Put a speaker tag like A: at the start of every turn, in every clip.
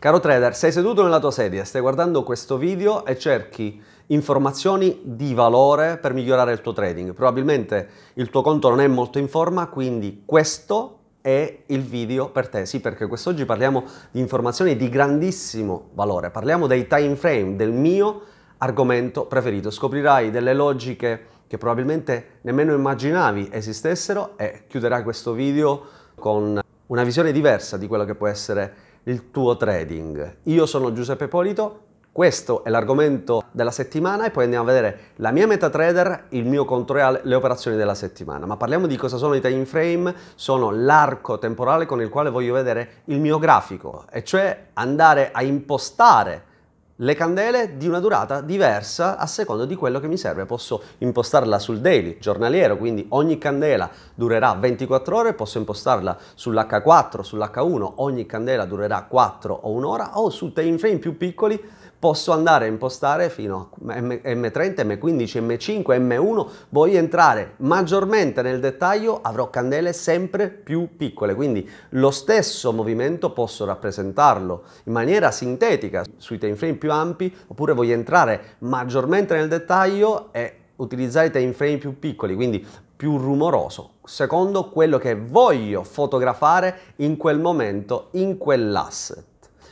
A: Caro trader, sei seduto nella tua sedia, stai guardando questo video e cerchi informazioni di valore per migliorare il tuo trading. Probabilmente il tuo conto non è molto in forma, quindi questo è il video per te. Sì, perché quest'oggi parliamo di informazioni di grandissimo valore. Parliamo dei time frame, del mio argomento preferito. Scoprirai delle logiche che probabilmente nemmeno immaginavi esistessero e chiuderai questo video con una visione diversa di quello che può essere il il tuo trading. Io sono Giuseppe Polito, questo è l'argomento della settimana e poi andiamo a vedere la mia MetaTrader, il mio conto reale, le operazioni della settimana. Ma parliamo di cosa sono i time frame, sono l'arco temporale con il quale voglio vedere il mio grafico, e cioè andare a impostare le candele di una durata diversa a seconda di quello che mi serve. Posso impostarla sul daily, giornaliero, quindi ogni candela durerà 24 ore, posso impostarla sull'H4, sull'H1, ogni candela durerà 4 o un'ora, o su time frame più piccoli posso andare a impostare fino a M30, M15, M5, M1, voglio entrare maggiormente nel dettaglio, avrò candele sempre più piccole, quindi lo stesso movimento posso rappresentarlo in maniera sintetica sui time frame più ampi, oppure voglio entrare maggiormente nel dettaglio e utilizzare i time frame più piccoli, quindi più rumoroso, secondo quello che voglio fotografare in quel momento, in quell'asse.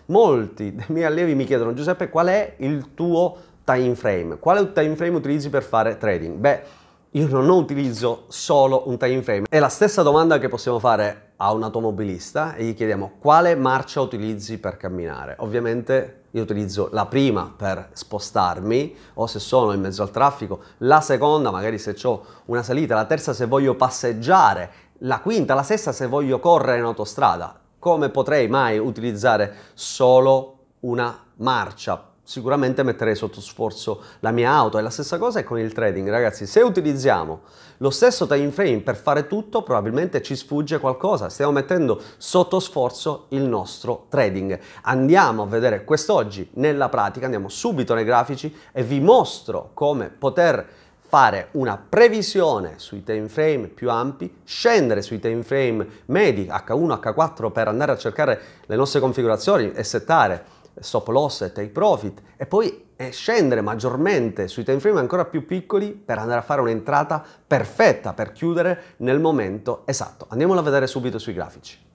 A: Molti dei miei allievi mi chiedono, Giuseppe, qual è il tuo time frame? Quale time frame utilizzi per fare trading? Beh, io non utilizzo solo un time frame. È la stessa domanda che possiamo fare a un automobilista e gli chiediamo quale marcia utilizzi per camminare. Ovviamente io utilizzo la prima per spostarmi o se sono in mezzo al traffico, la seconda magari se ho una salita, la terza se voglio passeggiare, la quinta, la sesta se voglio correre in autostrada come potrei mai utilizzare solo una marcia? Sicuramente metterei sotto sforzo la mia auto e la stessa cosa è con il trading, ragazzi. Se utilizziamo lo stesso time frame per fare tutto, probabilmente ci sfugge qualcosa. Stiamo mettendo sotto sforzo il nostro trading. Andiamo a vedere quest'oggi nella pratica, andiamo subito nei grafici e vi mostro come poter fare una previsione sui time frame più ampi, scendere sui time frame medi H1, H4 per andare a cercare le nostre configurazioni e settare stop loss e take profit e poi eh, scendere maggiormente sui time frame ancora più piccoli per andare a fare un'entrata perfetta per chiudere nel momento esatto. Andiamolo a vedere subito sui grafici.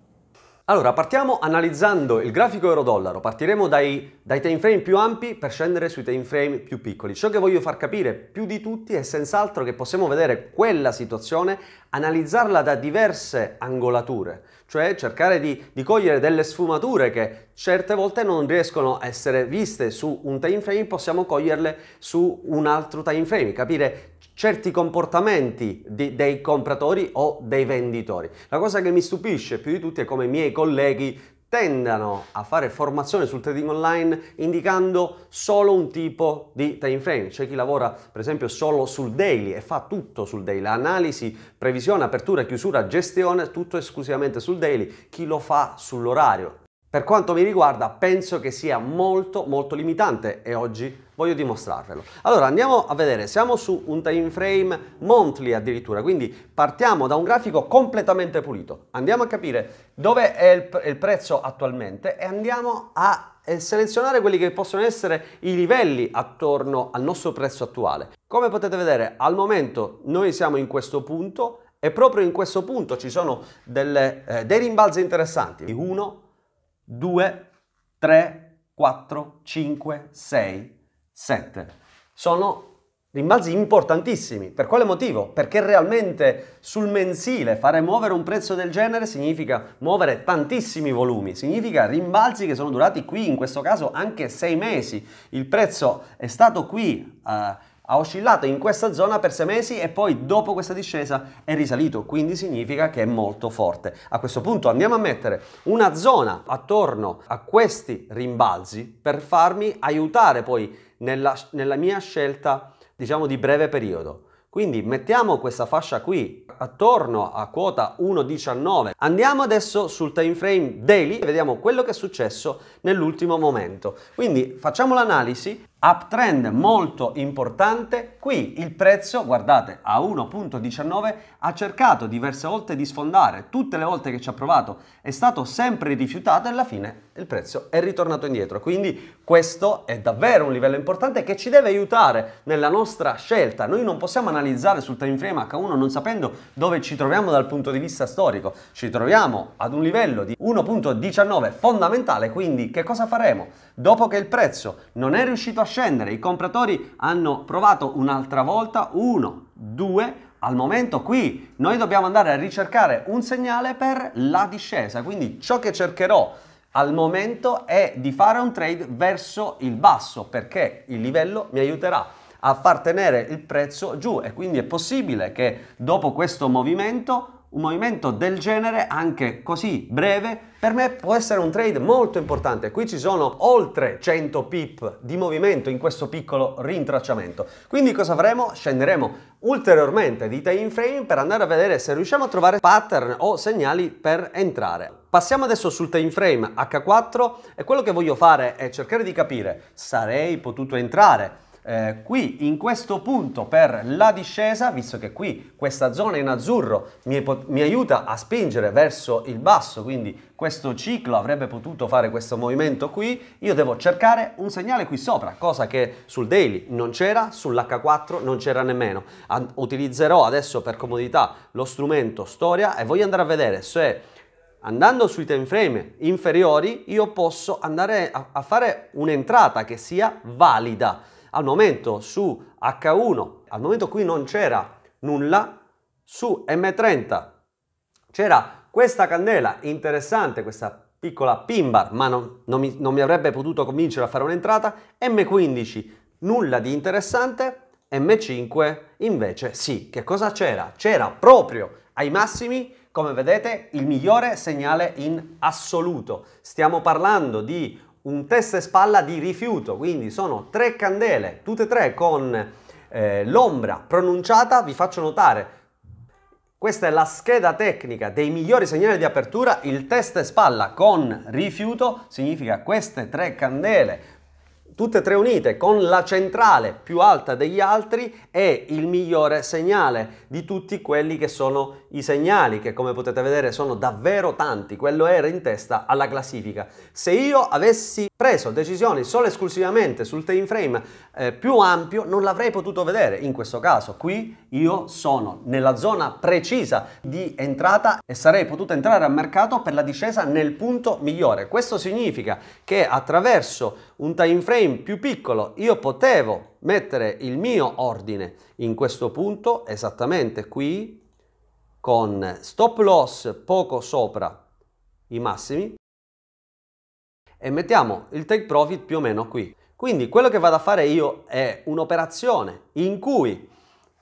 A: Allora, partiamo analizzando il grafico euro-dollaro, partiremo dai, dai time frame più ampi per scendere sui time frame più piccoli. Ciò che voglio far capire più di tutti è senz'altro che possiamo vedere quella situazione, analizzarla da diverse angolature, cioè cercare di, di cogliere delle sfumature che certe volte non riescono a essere viste su un time frame, possiamo coglierle su un altro time frame, capire certi comportamenti di, dei compratori o dei venditori. La cosa che mi stupisce più di tutti è come i miei colleghi tendano a fare formazione sul trading online indicando solo un tipo di time frame. C'è chi lavora per esempio solo sul daily e fa tutto sul daily, analisi, previsione, apertura, chiusura, gestione, tutto esclusivamente sul daily, chi lo fa sull'orario. Per quanto mi riguarda penso che sia molto molto limitante e oggi voglio dimostrarvelo. Allora andiamo a vedere, siamo su un time frame monthly addirittura, quindi partiamo da un grafico completamente pulito. Andiamo a capire dove è il, il prezzo attualmente e andiamo a e eh, selezionare quelli che possono essere i livelli attorno al nostro prezzo attuale. Come potete vedere, al momento noi siamo in questo punto e proprio in questo punto ci sono delle, eh, dei rimbalzi interessanti. 1, 2, 3, 4, 5, 6, 7. Sono rimbalzi importantissimi. Per quale motivo? Perché realmente sul mensile fare muovere un prezzo del genere significa muovere tantissimi volumi, significa rimbalzi che sono durati qui, in questo caso anche 6 mesi. Il prezzo è stato qui. Uh, ha oscillato in questa zona per sei mesi e poi dopo questa discesa è risalito, quindi significa che è molto forte. A questo punto andiamo a mettere una zona attorno a questi rimbalzi per farmi aiutare poi nella, nella mia scelta, diciamo, di breve periodo. Quindi mettiamo questa fascia qui attorno a quota 1.19. Andiamo adesso sul time frame daily e vediamo quello che è successo nell'ultimo momento. Quindi facciamo l'analisi uptrend molto importante, qui il prezzo, guardate, a 1.19 ha cercato diverse volte di sfondare, tutte le volte che ci ha provato è stato sempre rifiutato e alla fine il prezzo è ritornato indietro, quindi questo è davvero un livello importante che ci deve aiutare nella nostra scelta, noi non possiamo analizzare sul time frame H1 non sapendo dove ci troviamo dal punto di vista storico, ci troviamo ad un livello di 1.19 fondamentale, quindi che cosa faremo? Dopo che il prezzo non è riuscito a scendere. I compratori hanno provato un'altra volta, uno, due, al momento qui noi dobbiamo andare a ricercare un segnale per la discesa, quindi ciò che cercherò al momento è di fare un trade verso il basso perché il livello mi aiuterà a far tenere il prezzo giù e quindi è possibile che dopo questo movimento un movimento del genere, anche così breve, per me può essere un trade molto importante. Qui ci sono oltre 100 pip di movimento in questo piccolo rintracciamento. Quindi cosa faremo? Scenderemo ulteriormente di time frame per andare a vedere se riusciamo a trovare pattern o segnali per entrare. Passiamo adesso sul time frame H4 e quello che voglio fare è cercare di capire sarei potuto entrare eh, qui in questo punto per la discesa, visto che qui questa zona in azzurro mi, mi aiuta a spingere verso il basso, quindi questo ciclo avrebbe potuto fare questo movimento qui, io devo cercare un segnale qui sopra, cosa che sul daily non c'era, sull'H4 non c'era nemmeno. utilizzerò adesso per comodità lo strumento storia e voglio andare a vedere se andando sui time frame inferiori io posso andare a, a fare un'entrata che sia valida al momento su H1, al momento qui non c'era nulla, su M30 c'era questa candela interessante, questa piccola pin bar, ma non, non, mi, non mi avrebbe potuto convincere a fare un'entrata, M15 nulla di interessante, M5 invece sì. Che cosa c'era? C'era proprio ai massimi, come vedete, il migliore segnale in assoluto. Stiamo parlando di un testa e spalla di rifiuto, quindi sono tre candele, tutte e tre con eh, l'ombra pronunciata, vi faccio notare, questa è la scheda tecnica dei migliori segnali di apertura, il testa e spalla con rifiuto significa queste tre candele tutte e tre unite con la centrale più alta degli altri è il migliore segnale di tutti quelli che sono i segnali che come potete vedere sono davvero tanti quello era in testa alla classifica se io avessi preso decisioni solo e esclusivamente sul time frame eh, più ampio non l'avrei potuto vedere in questo caso qui io sono nella zona precisa di entrata e sarei potuto entrare al mercato per la discesa nel punto migliore questo significa che attraverso un time frame più piccolo, io potevo mettere il mio ordine in questo punto, esattamente qui, con stop loss poco sopra i massimi e mettiamo il take profit più o meno qui. Quindi quello che vado a fare io è un'operazione in cui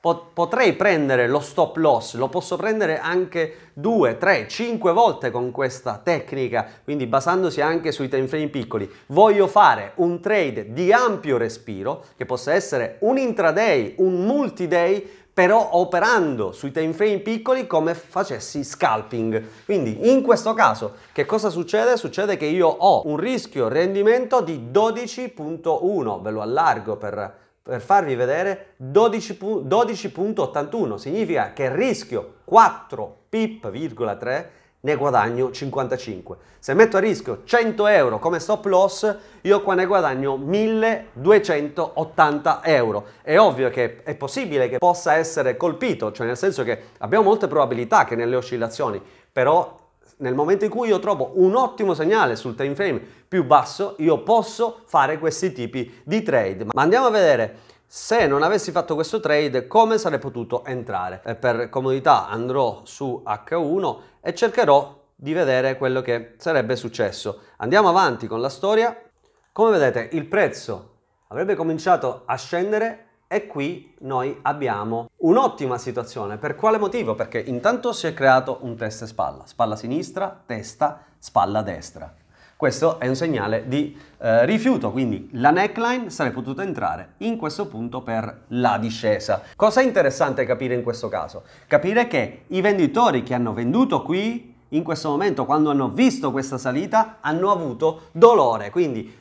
A: potrei prendere lo stop loss, lo posso prendere anche 2, 3, 5 volte con questa tecnica, quindi basandosi anche sui time frame piccoli. Voglio fare un trade di ampio respiro, che possa essere un intraday, un multiday, però operando sui time frame piccoli come facessi scalping. Quindi in questo caso che cosa succede? Succede che io ho un rischio rendimento di 12.1, ve lo allargo per per farvi vedere 12.81, significa che rischio 4 pip,3 ne guadagno 55. Se metto a rischio 100 euro come stop loss, io qua ne guadagno 1280 euro. È ovvio che è possibile che possa essere colpito, cioè nel senso che abbiamo molte probabilità che nelle oscillazioni, però nel momento in cui io trovo un ottimo segnale sul time frame più basso, io posso fare questi tipi di trade. Ma andiamo a vedere se non avessi fatto questo trade come sarei potuto entrare. E per comodità andrò su H1 e cercherò di vedere quello che sarebbe successo. Andiamo avanti con la storia. Come vedete il prezzo avrebbe cominciato a scendere e qui noi abbiamo un'ottima situazione. Per quale motivo? Perché intanto si è creato un testa e spalla. Spalla sinistra, testa, spalla destra. Questo è un segnale di eh, rifiuto, quindi la neckline sarebbe potuta entrare in questo punto per la discesa. Cosa interessante capire in questo caso? Capire che i venditori che hanno venduto qui in questo momento, quando hanno visto questa salita, hanno avuto dolore, quindi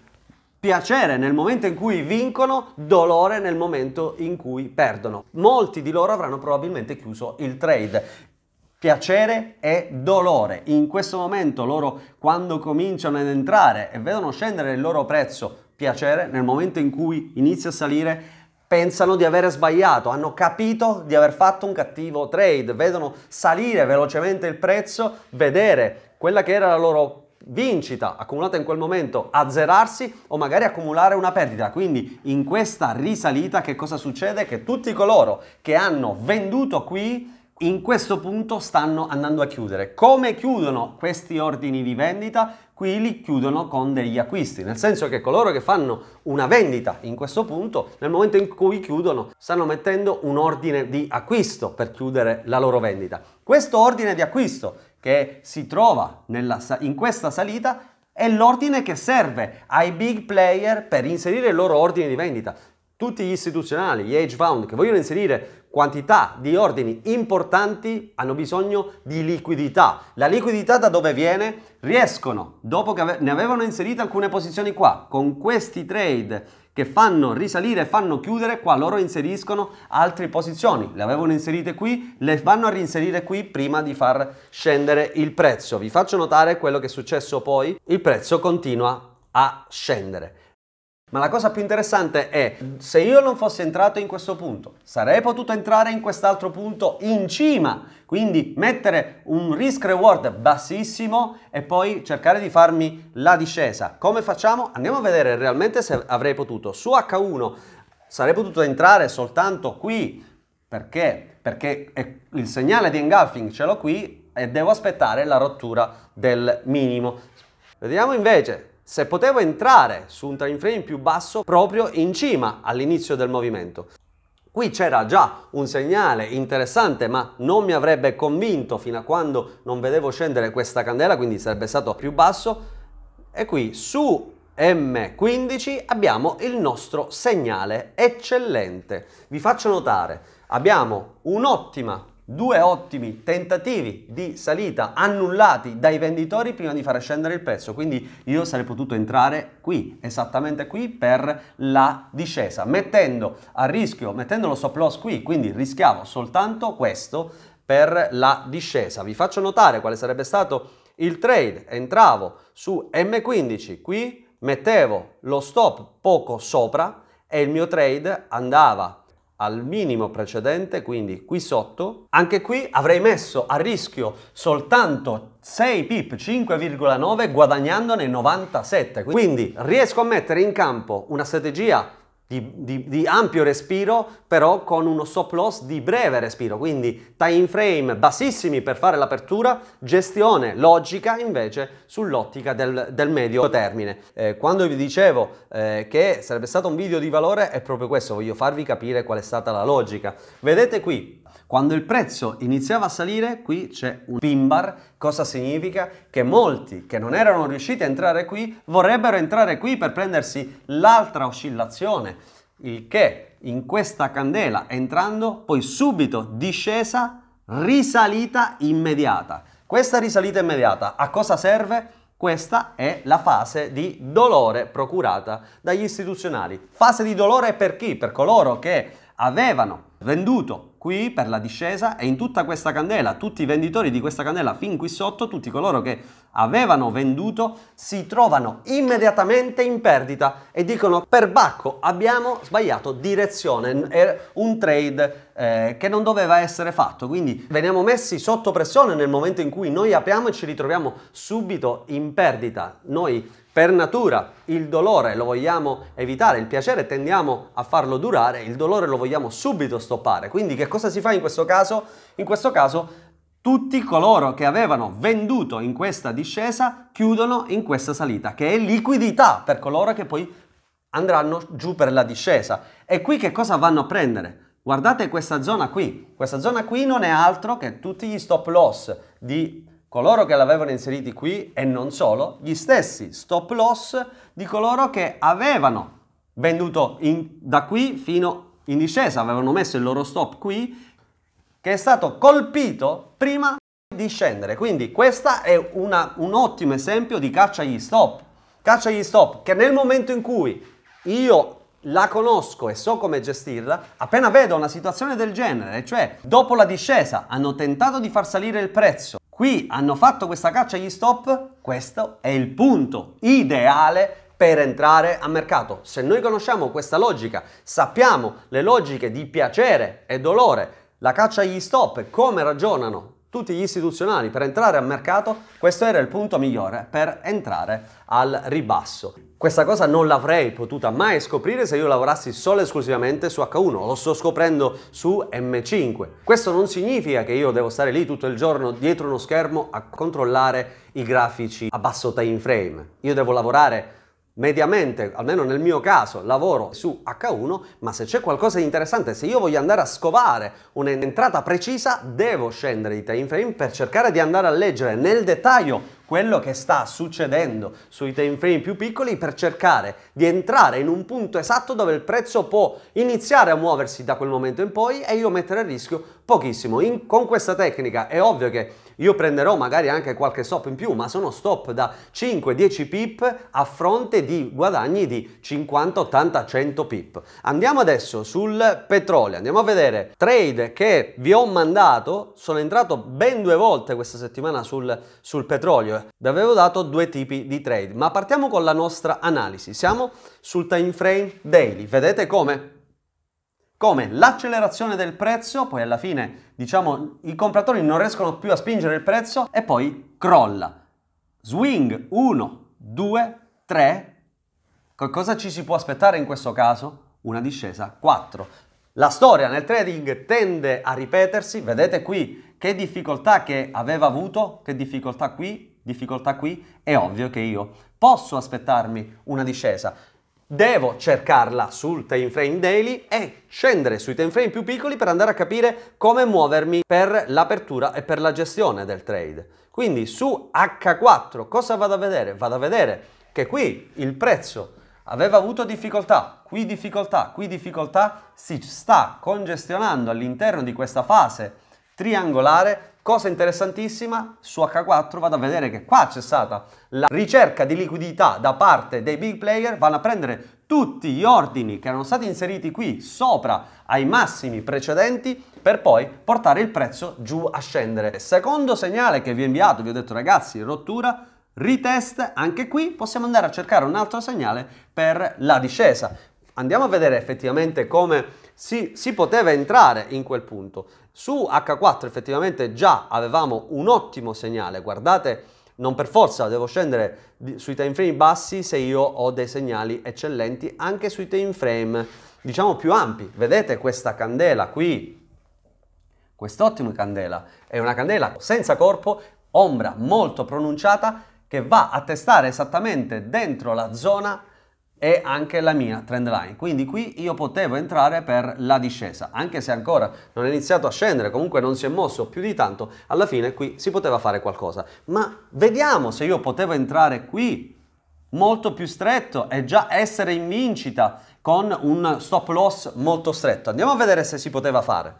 A: piacere nel momento in cui vincono, dolore nel momento in cui perdono. Molti di loro avranno probabilmente chiuso il trade piacere e dolore. In questo momento loro quando cominciano ad entrare e vedono scendere il loro prezzo, piacere, nel momento in cui inizia a salire, pensano di aver sbagliato, hanno capito di aver fatto un cattivo trade, vedono salire velocemente il prezzo, vedere quella che era la loro vincita accumulata in quel momento azzerarsi o magari accumulare una perdita. Quindi in questa risalita che cosa succede? Che tutti coloro che hanno venduto qui in questo punto stanno andando a chiudere. Come chiudono questi ordini di vendita? Qui li chiudono con degli acquisti, nel senso che coloro che fanno una vendita in questo punto, nel momento in cui chiudono, stanno mettendo un ordine di acquisto per chiudere la loro vendita. Questo ordine di acquisto che si trova nella, in questa salita è l'ordine che serve ai big player per inserire il loro ordine di vendita. Tutti gli istituzionali, gli hedge fund che vogliono inserire quantità di ordini importanti hanno bisogno di liquidità. La liquidità da dove viene? Riescono, dopo che ne avevano inserite alcune posizioni qua, con questi trade che fanno risalire fanno chiudere qua, loro inseriscono altre posizioni, le avevano inserite qui, le vanno a reinserire qui prima di far scendere il prezzo. Vi faccio notare quello che è successo poi, il prezzo continua a scendere. Ma la cosa più interessante è, se io non fossi entrato in questo punto, sarei potuto entrare in quest'altro punto in cima, quindi mettere un risk reward bassissimo e poi cercare di farmi la discesa. Come facciamo? Andiamo a vedere realmente se avrei potuto. Su H1 sarei potuto entrare soltanto qui, perché? Perché il segnale di engulfing ce l'ho qui e devo aspettare la rottura del minimo. Vediamo invece se potevo entrare su un time frame più basso proprio in cima all'inizio del movimento. Qui c'era già un segnale interessante ma non mi avrebbe convinto fino a quando non vedevo scendere questa candela, quindi sarebbe stato più basso. E qui su M15 abbiamo il nostro segnale eccellente. Vi faccio notare, abbiamo un'ottima due ottimi tentativi di salita annullati dai venditori prima di far scendere il prezzo quindi io sarei potuto entrare qui esattamente qui per la discesa mettendo a rischio mettendo lo stop loss qui quindi rischiavo soltanto questo per la discesa vi faccio notare quale sarebbe stato il trade entravo su M15 qui mettevo lo stop poco sopra e il mio trade andava al minimo precedente, quindi qui sotto. Anche qui avrei messo a rischio soltanto 6 pip, 5,9 guadagnandone 97. Quindi riesco a mettere in campo una strategia di, di, di, ampio respiro, però con uno stop loss di breve respiro, quindi time frame bassissimi per fare l'apertura, gestione logica invece sull'ottica del, del medio termine. Eh, quando vi dicevo eh, che sarebbe stato un video di valore è proprio questo, voglio farvi capire qual è stata la logica. Vedete qui, quando il prezzo iniziava a salire, qui c'è un pin bar. Cosa significa? Che molti che non erano riusciti a entrare qui vorrebbero entrare qui per prendersi l'altra oscillazione, il che in questa candela entrando poi subito discesa, risalita immediata. Questa risalita immediata a cosa serve? Questa è la fase di dolore procurata dagli istituzionali. Fase di dolore per chi? Per coloro che avevano venduto qui per la discesa e in tutta questa candela, tutti i venditori di questa candela fin qui sotto, tutti coloro che avevano venduto si trovano immediatamente in perdita e dicono perbacco abbiamo sbagliato direzione, era un trade eh, che non doveva essere fatto, quindi veniamo messi sotto pressione nel momento in cui noi apriamo e ci ritroviamo subito in perdita. Noi per natura il dolore lo vogliamo evitare, il piacere tendiamo a farlo durare, il dolore lo vogliamo subito stoppare. Quindi che cosa si fa in questo caso? In questo caso tutti coloro che avevano venduto in questa discesa chiudono in questa salita, che è liquidità per coloro che poi andranno giù per la discesa. E qui che cosa vanno a prendere? Guardate questa zona qui, questa zona qui non è altro che tutti gli stop loss di coloro che l'avevano inseriti qui e non solo, gli stessi stop loss di coloro che avevano venduto in, da qui fino in discesa, avevano messo il loro stop qui, che è stato colpito prima di scendere. Quindi questo è una, un ottimo esempio di caccia agli stop. Caccia agli stop, che nel momento in cui io la conosco e so come gestirla, appena vedo una situazione del genere, cioè dopo la discesa hanno tentato di far salire il prezzo, Qui hanno fatto questa caccia agli stop, questo è il punto ideale per entrare a mercato. Se noi conosciamo questa logica, sappiamo le logiche di piacere e dolore, la caccia agli stop, e come ragionano tutti gli istituzionali per entrare al mercato, questo era il punto migliore per entrare al ribasso. Questa cosa non l'avrei potuta mai scoprire se io lavorassi solo e esclusivamente su H1, lo sto scoprendo su M5. Questo non significa che io devo stare lì tutto il giorno dietro uno schermo a controllare i grafici a basso time frame. Io devo lavorare mediamente, almeno nel mio caso, lavoro su H1, ma se c'è qualcosa di interessante, se io voglio andare a scovare un'entrata precisa, devo scendere di time frame per cercare di andare a leggere nel dettaglio quello che sta succedendo sui time frame più piccoli per cercare di entrare in un punto esatto dove il prezzo può iniziare a muoversi da quel momento in poi e io mettere a rischio pochissimo. In, con questa tecnica è ovvio che io prenderò magari anche qualche stop in più, ma sono stop da 5-10 pip a fronte di guadagni di 50, 80, 100 pip. Andiamo adesso sul petrolio, andiamo a vedere trade che vi ho mandato, sono entrato ben due volte questa settimana sul, sul petrolio, vi avevo dato due tipi di trade, ma partiamo con la nostra analisi, siamo sul time frame daily, vedete come? come l'accelerazione del prezzo, poi alla fine diciamo i compratori non riescono più a spingere il prezzo e poi crolla. Swing 1, 2, 3. Cosa ci si può aspettare in questo caso? Una discesa 4. La storia nel trading tende a ripetersi, vedete qui che difficoltà che aveva avuto, che difficoltà qui, difficoltà qui, è ovvio che io posso aspettarmi una discesa devo cercarla sul time frame daily e scendere sui time frame più piccoli per andare a capire come muovermi per l'apertura e per la gestione del trade. Quindi su H4 cosa vado a vedere? Vado a vedere che qui il prezzo aveva avuto difficoltà, qui difficoltà, qui difficoltà, si sta congestionando all'interno di questa fase triangolare Cosa interessantissima, su H4 vado a vedere che qua c'è stata la ricerca di liquidità da parte dei big player, vanno a prendere tutti gli ordini che erano stati inseriti qui sopra ai massimi precedenti per poi portare il prezzo giù a scendere. Secondo segnale che vi ho inviato, vi ho detto ragazzi, rottura, retest, anche qui possiamo andare a cercare un altro segnale per la discesa. Andiamo a vedere effettivamente come si, si, poteva entrare in quel punto. Su H4 effettivamente già avevamo un ottimo segnale, guardate, non per forza devo scendere sui time frame bassi se io ho dei segnali eccellenti anche sui time frame diciamo più ampi. Vedete questa candela qui, quest'ottima candela, è una candela senza corpo, ombra molto pronunciata che va a testare esattamente dentro la zona e anche la mia trend line. Quindi qui io potevo entrare per la discesa, anche se ancora non è iniziato a scendere, comunque non si è mosso più di tanto, alla fine qui si poteva fare qualcosa. Ma vediamo se io potevo entrare qui molto più stretto e già essere in vincita con un stop loss molto stretto. Andiamo a vedere se si poteva fare.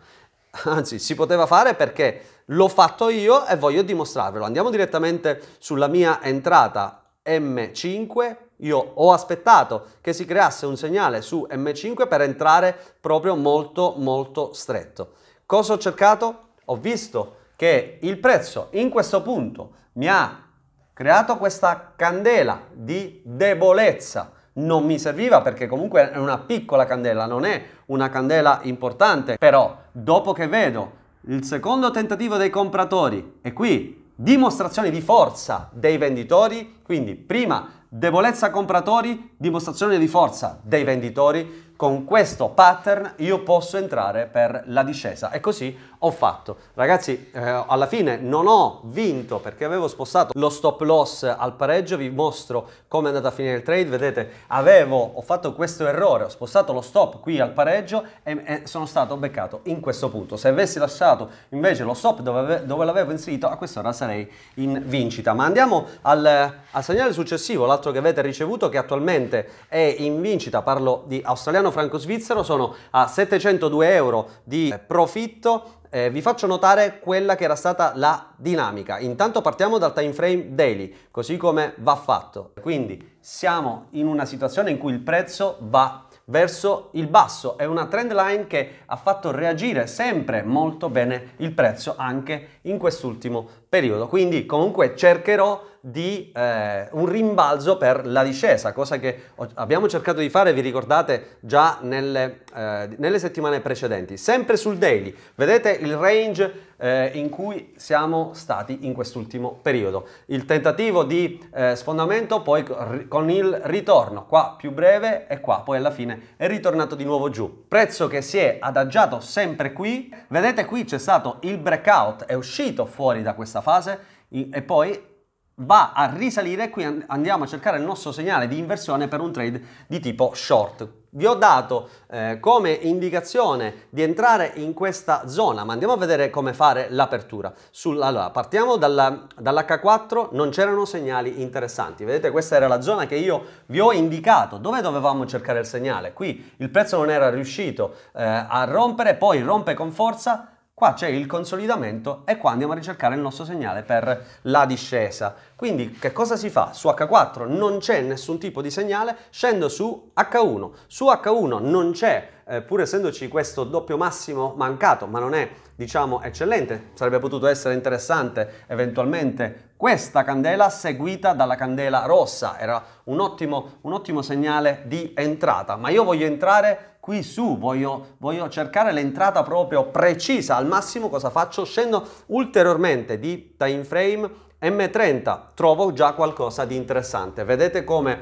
A: Anzi, si poteva fare perché l'ho fatto io e voglio dimostrarvelo. Andiamo direttamente sulla mia entrata M5 io ho aspettato che si creasse un segnale su M5 per entrare proprio molto molto stretto. Cosa ho cercato? Ho visto che il prezzo in questo punto mi ha creato questa candela di debolezza. Non mi serviva perché comunque è una piccola candela, non è una candela importante. Però dopo che vedo il secondo tentativo dei compratori e qui dimostrazione di forza dei venditori, quindi prima debolezza compratori, dimostrazione di forza dei venditori, con questo pattern io posso entrare per la discesa e così ho fatto ragazzi eh, alla fine non ho vinto perché avevo spostato lo stop loss al pareggio vi mostro come è andata a finire il trade vedete avevo ho fatto questo errore ho spostato lo stop qui al pareggio e, e sono stato beccato in questo punto se avessi lasciato invece lo stop dove, dove l'avevo inserito a quest'ora sarei in vincita ma andiamo al, al segnale successivo l'altro che avete ricevuto che attualmente è in vincita parlo di australiano italiano franco svizzero sono a 702 euro di eh, profitto eh, vi faccio notare quella che era stata la dinamica. Intanto partiamo dal time frame daily, così come va fatto. Quindi siamo in una situazione in cui il prezzo va verso il basso, è una trend line che ha fatto reagire sempre molto bene il prezzo anche in quest'ultimo periodo. Quindi comunque cercherò di eh, un rimbalzo per la discesa, cosa che abbiamo cercato di fare, vi ricordate, già nelle, eh, nelle settimane precedenti. Sempre sul daily, vedete il range eh, in cui siamo stati in quest'ultimo periodo. Il tentativo di eh, sfondamento poi con il ritorno, qua più breve e qua poi alla fine è ritornato di nuovo giù. Prezzo che si è adagiato sempre qui, vedete qui c'è stato il breakout, è uscito fuori da questa questa fase e poi va a risalire, qui andiamo a cercare il nostro segnale di inversione per un trade di tipo short. Vi ho dato eh, come indicazione di entrare in questa zona, ma andiamo a vedere come fare l'apertura. Allora, partiamo dalla, dall'H4, non c'erano segnali interessanti. Vedete, questa era la zona che io vi ho indicato, dove dovevamo cercare il segnale. Qui il prezzo non era riuscito eh, a rompere, poi rompe con forza, Qua c'è il consolidamento e qua andiamo a ricercare il nostro segnale per la discesa. Quindi che cosa si fa? Su H4 non c'è nessun tipo di segnale, scendo su H1. Su H1 non c'è, eh, pur essendoci questo doppio massimo mancato, ma non è diciamo eccellente, sarebbe potuto essere interessante eventualmente questa candela seguita dalla candela rossa. Era un ottimo, un ottimo segnale di entrata, ma io voglio entrare qui su, voglio, voglio cercare l'entrata proprio precisa. Al massimo cosa faccio? Scendo ulteriormente di time frame M30, trovo già qualcosa di interessante. Vedete come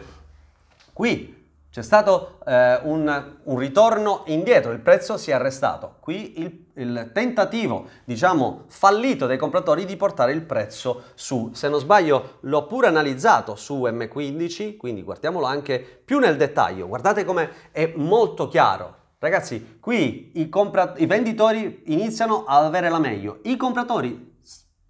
A: qui c'è stato eh, un, un, ritorno indietro, il prezzo si è arrestato. Qui il, il, tentativo, diciamo, fallito dei compratori di portare il prezzo su. Se non sbaglio, l'ho pure analizzato su M15, quindi guardiamolo anche più nel dettaglio. Guardate come è molto chiaro. Ragazzi, qui i, i venditori iniziano ad avere la meglio, i compratori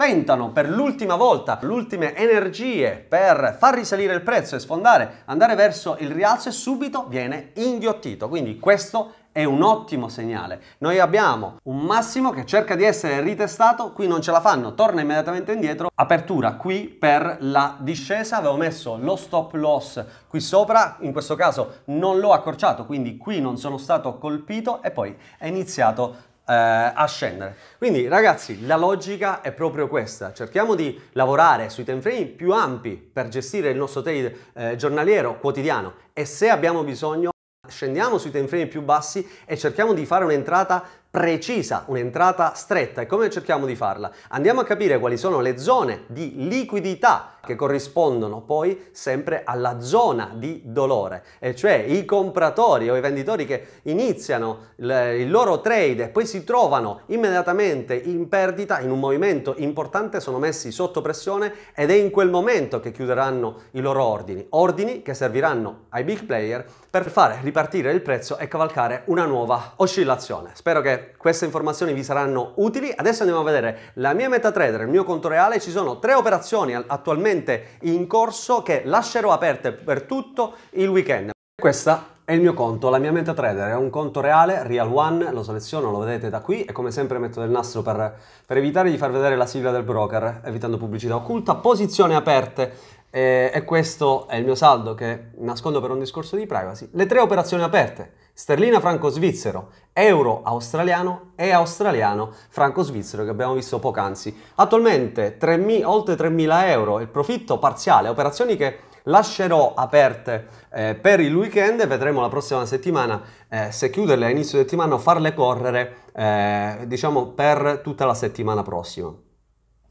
A: tentano per l'ultima volta, le ultime energie per far risalire il prezzo e sfondare, andare verso il rialzo e subito viene inghiottito. Quindi questo è un ottimo segnale. Noi abbiamo un massimo che cerca di essere ritestato, qui non ce la fanno, torna immediatamente indietro. Apertura qui per la discesa, avevo messo lo stop loss qui sopra, in questo caso non l'ho accorciato, quindi qui non sono stato colpito e poi è iniziato eh, a scendere. Quindi ragazzi la logica è proprio questa, cerchiamo di lavorare sui time frame più ampi per gestire il nostro trade eh, giornaliero quotidiano e se abbiamo bisogno scendiamo sui time frame più bassi e cerchiamo di fare un'entrata precisa, un'entrata stretta e come cerchiamo di farla? Andiamo a capire quali sono le zone di liquidità che corrispondono poi sempre alla zona di dolore, e cioè i compratori o i venditori che iniziano il loro trade e poi si trovano immediatamente in perdita, in un movimento importante, sono messi sotto pressione ed è in quel momento che chiuderanno i loro ordini, ordini che serviranno ai big player per fare ripartire il prezzo e cavalcare una nuova oscillazione. Spero che queste informazioni vi saranno utili. Adesso andiamo a vedere la mia MetaTrader, il mio conto reale, ci sono tre operazioni attualmente attualmente in corso che lascerò aperte per tutto il weekend. Questa è il mio conto, la mia mente trader, è un conto reale, Real One, lo seleziono, lo vedete da qui e come sempre metto del nastro per, per evitare di far vedere la sigla del broker, evitando pubblicità occulta, posizioni aperte eh, e questo è il mio saldo che nascondo per un discorso di privacy, le tre operazioni aperte sterlina franco-svizzero, euro australiano e australiano franco-svizzero che abbiamo visto poc'anzi. Attualmente 3, oltre 3.000 euro il profitto parziale, operazioni che lascerò aperte eh, per il weekend e vedremo la prossima settimana eh, se chiuderle a inizio settimana o farle correre eh, diciamo per tutta la settimana prossima.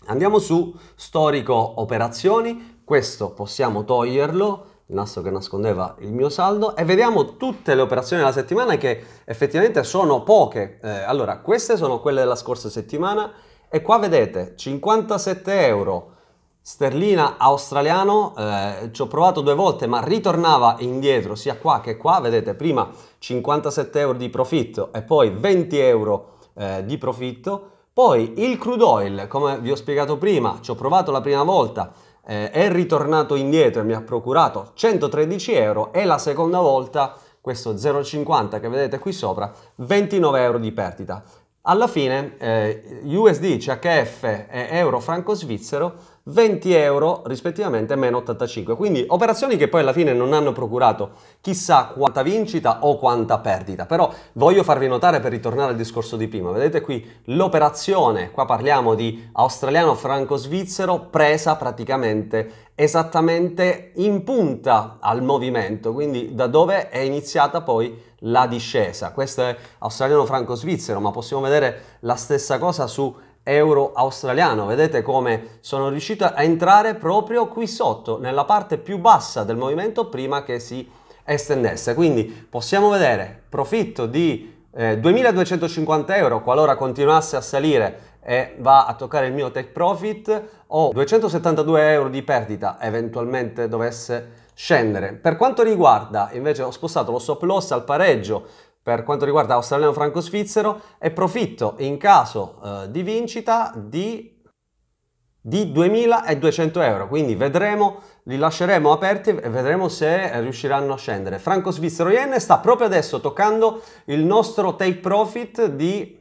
A: Andiamo su storico operazioni, questo possiamo toglierlo il nastro che nascondeva il mio saldo e vediamo tutte le operazioni della settimana che effettivamente sono poche. Eh, allora, queste sono quelle della scorsa settimana e qua vedete 57 euro sterlina australiano, eh, ci ho provato due volte ma ritornava indietro sia qua che qua, vedete prima 57 euro di profitto e poi 20 euro eh, di profitto, poi il crude oil, come vi ho spiegato prima, ci ho provato la prima volta, eh, è ritornato indietro e mi ha procurato 113 euro e la seconda volta questo 0,50 che vedete qui sopra 29 euro di perdita. Alla fine eh, USD, CHF e euro franco svizzero 20 euro rispettivamente meno 85. Quindi operazioni che poi alla fine non hanno procurato chissà quanta vincita o quanta perdita. Però voglio farvi notare per ritornare al discorso di prima. Vedete qui l'operazione, qua parliamo di australiano franco-svizzero presa praticamente esattamente in punta al movimento, quindi da dove è iniziata poi la discesa. Questo è australiano franco-svizzero, ma possiamo vedere la stessa cosa su euro australiano. Vedete come sono riuscito a entrare proprio qui sotto, nella parte più bassa del movimento prima che si estendesse. Quindi possiamo vedere profitto di eh, 2250 euro qualora continuasse a salire e va a toccare il mio take profit o 272 euro di perdita eventualmente dovesse scendere. Per quanto riguarda invece ho spostato lo stop loss al pareggio per quanto riguarda australiano franco svizzero e profitto in caso eh, di vincita di, di 2200 euro quindi vedremo li lasceremo aperti e vedremo se riusciranno a scendere franco svizzero yen sta proprio adesso toccando il nostro take profit di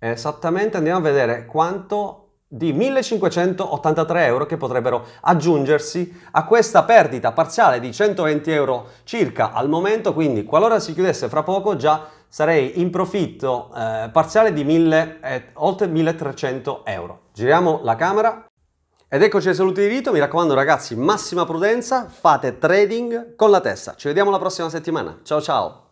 A: esattamente andiamo a vedere quanto di 1583 euro che potrebbero aggiungersi a questa perdita parziale di 120 euro circa al momento, quindi qualora si chiudesse fra poco già sarei in profitto eh, parziale di 1000, eh, oltre 1300 euro. Giriamo la camera ed eccoci ai saluti di Vito, mi raccomando ragazzi massima prudenza, fate trading con la testa, ci vediamo la prossima settimana, ciao ciao!